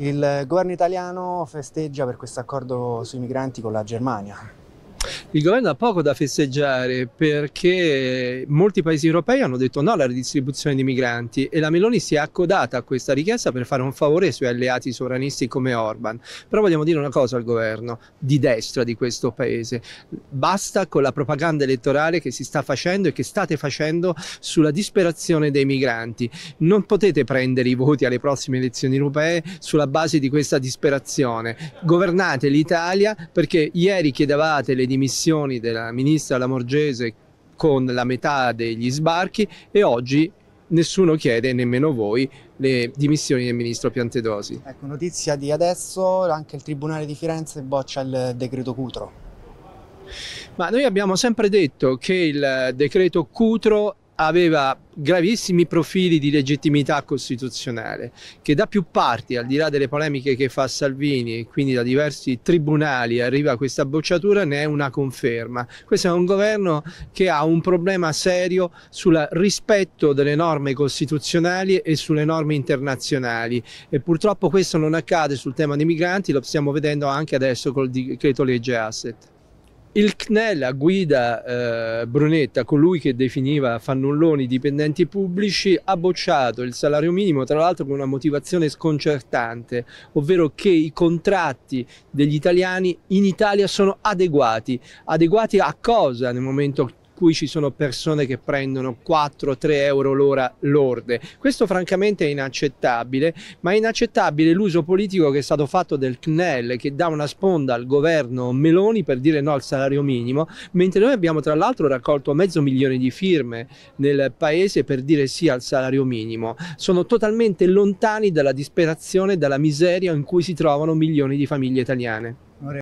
Il governo italiano festeggia per questo accordo sui migranti con la Germania. Il governo ha poco da festeggiare perché molti paesi europei hanno detto no alla ridistribuzione di migranti e la Meloni si è accodata a questa richiesta per fare un favore ai suoi alleati sovranisti come Orban. Però vogliamo dire una cosa al governo di destra di questo paese. Basta con la propaganda elettorale che si sta facendo e che state facendo sulla disperazione dei migranti. Non potete prendere i voti alle prossime elezioni europee sulla base di questa disperazione. Governate l'Italia perché ieri chiedevate le dimissioni dimissioni della ministra Lamorgese con la metà degli sbarchi e oggi nessuno chiede, nemmeno voi, le dimissioni del ministro Piantedosi. Ecco, notizia di adesso, anche il Tribunale di Firenze boccia il decreto Cutro. Ma noi abbiamo sempre detto che il decreto Cutro aveva gravissimi profili di legittimità costituzionale che da più parti, al di là delle polemiche che fa Salvini e quindi da diversi tribunali arriva questa bocciatura, ne è una conferma. Questo è un governo che ha un problema serio sul rispetto delle norme costituzionali e sulle norme internazionali e purtroppo questo non accade sul tema dei migranti, lo stiamo vedendo anche adesso col decreto legge asset. Il CNEL a guida eh, Brunetta, colui che definiva fannulloni i dipendenti pubblici, ha bocciato il salario minimo, tra l'altro con una motivazione sconcertante, ovvero che i contratti degli italiani in Italia sono adeguati. Adeguati a cosa nel momento cui ci sono persone che prendono 4-3 euro l'ora lorde. Questo francamente è inaccettabile, ma è inaccettabile l'uso politico che è stato fatto del CNEL che dà una sponda al governo Meloni per dire no al salario minimo, mentre noi abbiamo tra l'altro raccolto mezzo milione di firme nel paese per dire sì al salario minimo. Sono totalmente lontani dalla disperazione e dalla miseria in cui si trovano milioni di famiglie italiane.